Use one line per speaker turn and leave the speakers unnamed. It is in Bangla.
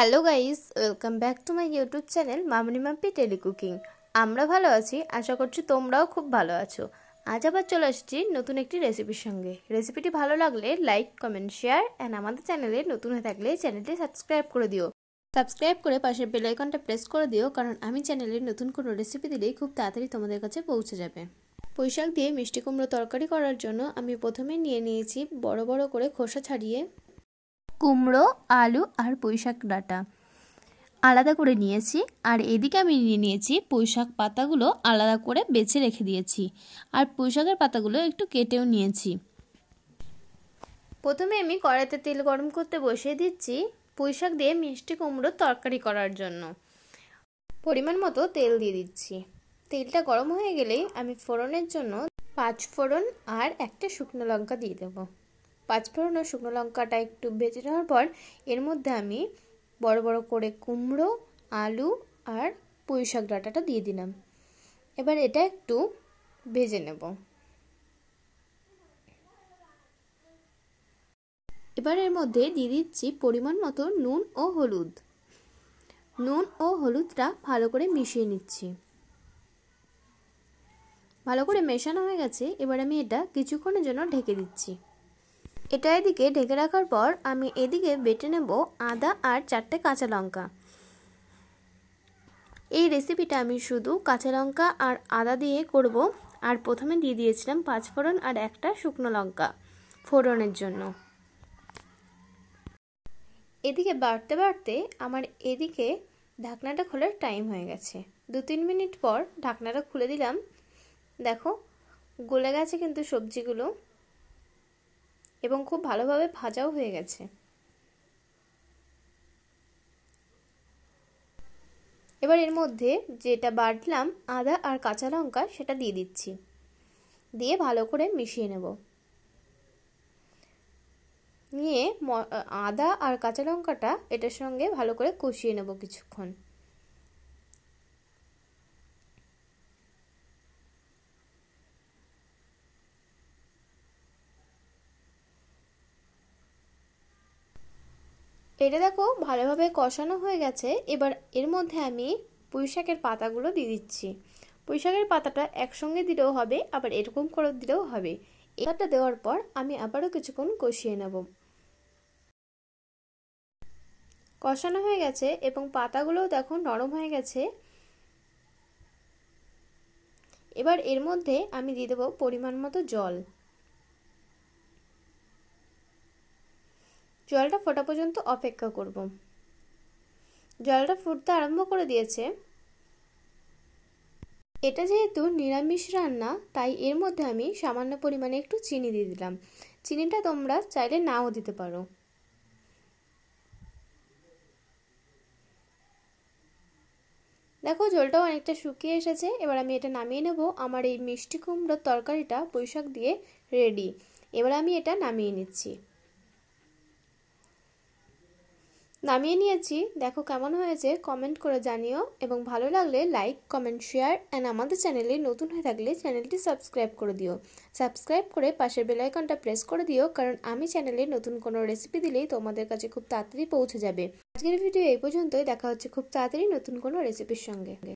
hello guys welcome back to my YouTube channel Mamoni Mampi টেলি কুকিং আমরা ভালো আছি আশা করছি তোমরাও খুব ভালো আছো আজ আবার চলে আসছি নতুন একটি রেসিপির সঙ্গে রেসিপিটি ভালো লাগলে লাইক কমেন্ট শেয়ার অ্যান্ড আমাদের চ্যানেলে নতুন হয়ে থাকলে চ্যানেলটি সাবস্ক্রাইব করে দিও সাবস্ক্রাইব করে পাশের বেলাইকনটা প্রেস করে দিও কারণ আমি চ্যানেলে নতুন কোনো রেসিপি দিলেই খুব তাড়াতাড়ি তোমাদের কাছে পৌঁছে যাবে পুঁইশাক দিয়ে মিষ্টি কুমড়ো তরকারি করার জন্য আমি প্রথমে নিয়ে নিয়েছি বড় বড় করে খোসা ছাড়িয়ে কুমড়ো আলু আর পৈশাক ডাঁটা আলাদা করে নিয়েছি আর এদিকে আমি নিয়ে নিয়েছি পৈশাক পাতাগুলো আলাদা করে বেছে রেখে দিয়েছি আর পৈশাকের পাতাগুলো একটু কেটেও নিয়েছি প্রথমে আমি কড়াইতে তেল গরম করতে বসিয়ে দিচ্ছি পুঁইশাক দিয়ে মিষ্টি কুমড়ো তরকারি করার জন্য পরিমাণ মতো তেল দিয়ে দিচ্ছি তেলটা গরম হয়ে গেলেই আমি ফোড়নের জন্য পাঁচ ফোড়ন আর একটা শুকনো লঙ্কা দিয়ে দেবো পাঁচফোড়ন ও শুকনো লঙ্কাটা একটু ভেজে নেওয়ার পর এর মধ্যে আমি বড় বড় করে কুমড়ো আলু আর পুঁই শাক ডাঁটাটা দিয়ে দিলাম এবার এটা একটু ভেজে নেব এবার এর মধ্যে দিয়ে দিচ্ছি পরিমাণ মতো নুন ও হলুদ নুন ও হলুদটা ভালো করে মিশিয়ে নিচ্ছি ভালো করে মেশানো হয়ে গেছে এবার আমি এটা কিছুক্ষণের জন্য ঢেকে দিচ্ছি এটা এদিকে ঢেকে রাখার পর আমি এদিকে বেটে নেব আদা আর চারটে কাঁচা লঙ্কা এই রেসিপিটা আমি শুধু কাঁচা লঙ্কা আর আদা দিয়ে করব আর প্রথমে দিয়ে দিয়েছিলাম পাঁচ ফোড়ন আর একটা শুকনো লঙ্কা ফোড়নের জন্য এদিকে বাড়তে বাড়তে আমার এদিকে ঢাকনাটা খোলার টাইম হয়ে গেছে দু তিন মিনিট পর ঢাকনাটা খুলে দিলাম দেখো গলে গেছে কিন্তু সবজিগুলো এবং খুব ভালোভাবে ভাজাও হয়ে গেছে এবার এর মধ্যে যেটা বাটলাম আদা আর কাঁচা লঙ্কা সেটা দিয়ে দিচ্ছি দিয়ে ভালো করে মিশিয়ে নেব নিয়ে আদা আর কাঁচা লঙ্কাটা এটার সঙ্গে ভালো করে কষিয়ে নেব কিছুক্ষণ এটা দেখো ভালোভাবে কষানো হয়ে গেছে এবার এর মধ্যে আমি পুঁইশাকের পাতাগুলো দিয়ে দিচ্ছি পুঁইশাকের পাতাটা একসঙ্গে দিলেও হবে আবার এরকম করে দিলেও হবে এটা দেওয়ার পর আমি আবারও কিছুক্ষণ কষিয়ে নেব কষানো হয়ে গেছে এবং পাতাগুলোও দেখো নরম হয়ে গেছে এবার এর মধ্যে আমি দিয়ে দেবো পরিমাণ মতো জল জলটা ফোটা পর্যন্ত অপেক্ষা করব জলটা ফুটতে আরম্ভ করে দিয়েছে এটা যেহেতু নিরামিষ রান্না তাই এর মধ্যে আমি সামান্য পরিমাণে একটু চিনি দিয়ে দিলাম চিনিটা তোমরা চাইলে নাও দিতে পারো দেখো জলটাও অনেকটা শুকিয়ে এসেছে এবার আমি এটা নামিয়ে নেব আমার এই মিষ্টি কুমড়োর তরকারিটা পুঁইশাক দিয়ে রেডি এবার আমি এটা নামিয়ে নিচ্ছি নামিয়ে নিয়েছি দেখো কেমন হয়েছে কমেন্ট করে জানিও এবং ভালো লাগলে লাইক কমেন্ট শেয়ার অ্যান্ড আমাদের চ্যানেলে নতুন হয়ে থাকলে চ্যানেলটি সাবস্ক্রাইব করে দিও সাবস্ক্রাইব করে পাশের বেলাইকনটা প্রেস করে দিও কারণ আমি চ্যানেলে নতুন কোনো রেসিপি দিলেই তোমাদের কাছে খুব তাড়াতাড়ি পৌঁছে যাবে আজকের ভিডিও এই পর্যন্তই দেখা হচ্ছে খুব তাড়াতাড়ি নতুন কোনো রেসিপির সঙ্গে